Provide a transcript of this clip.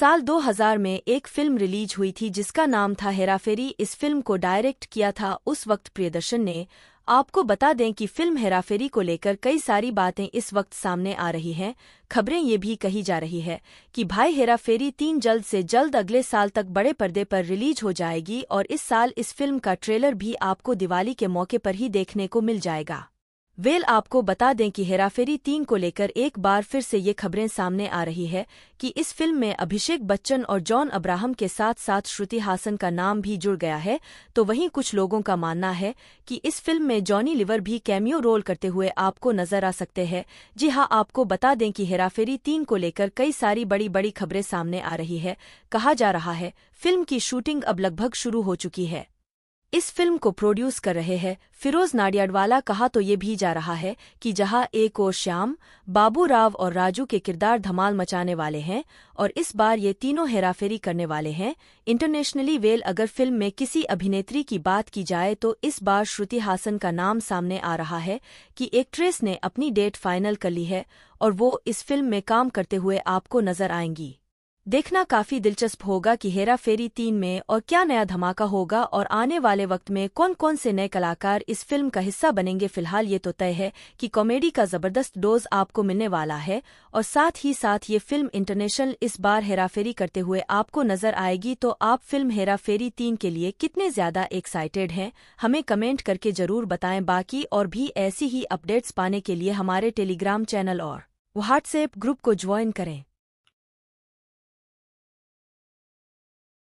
साल 2000 में एक फिल्म रिलीज हुई थी जिसका नाम था हेराफेरी इस फिल्म को डायरेक्ट किया था उस वक्त प्रियदर्शन ने आपको बता दें कि फिल्म हेराफेरी को लेकर कई सारी बातें इस वक्त सामने आ रही हैं खबरें ये भी कही जा रही है कि भाई हेराफेरी तीन जल्द से जल्द अगले साल तक बड़े पर्दे पर रिलीज हो जाएगी और इस साल इस फिल्म का ट्रेलर भी आपको दिवाली के मौके पर ही देखने को मिल जाएगा वेल आपको बता दें कि हेराफेरी तीन को लेकर एक बार फिर से ये खबरें सामने आ रही है कि इस फिल्म में अभिषेक बच्चन और जॉन अब्राहम के साथ साथ श्रुति हासन का नाम भी जुड़ गया है तो वहीं कुछ लोगों का मानना है कि इस फिल्म में जॉनी लिवर भी कैमियो रोल करते हुए आपको नजर आ सकते हैं जी हाँ आपको बता दें कि हेराफेरी तीन को लेकर कई सारी बड़ी बड़ी खबरें सामने आ रही है कहा जा रहा है फिल्म की शूटिंग अब लगभग शुरू हो चुकी है इस फिल्म को प्रोड्यूस कर रहे हैं फिरोज नाडियाडवाला कहा तो ये भी जा रहा है कि जहां एक और श्याम बाबू राव और राजू के किरदार धमाल मचाने वाले हैं और इस बार ये तीनों हेराफेरी करने वाले हैं इंटरनेशनली वेल अगर फिल्म में किसी अभिनेत्री की बात की जाए तो इस बार श्रुति हासन का नाम सामने आ रहा है कि एक्ट्रेस ने अपनी डेट फाइनल कर ली है और वो इस फिल्म में काम करते हुए आपको नजर आएंगी देखना काफी दिलचस्प होगा कि हेरा फेरी तीन में और क्या नया धमाका होगा और आने वाले वक्त में कौन कौन से नए कलाकार इस फिल्म का हिस्सा बनेंगे फिलहाल ये तो तय है कि कॉमेडी का जबरदस्त डोज आपको मिलने वाला है और साथ ही साथ ये फिल्म इंटरनेशनल इस बार हेरा फेरी करते हुए आपको नजर आएगी तो आप फिल्म हेरा फेरी तीन के लिए कितने ज्यादा एक्साइटेड हैं हमें कमेंट करके जरूर बताएं बाकी और भी ऐसी ही अपडेट्स पाने के लिए हमारे टेलीग्राम चैनल और व्हाट्सएप ग्रुप को ज्वाइन करें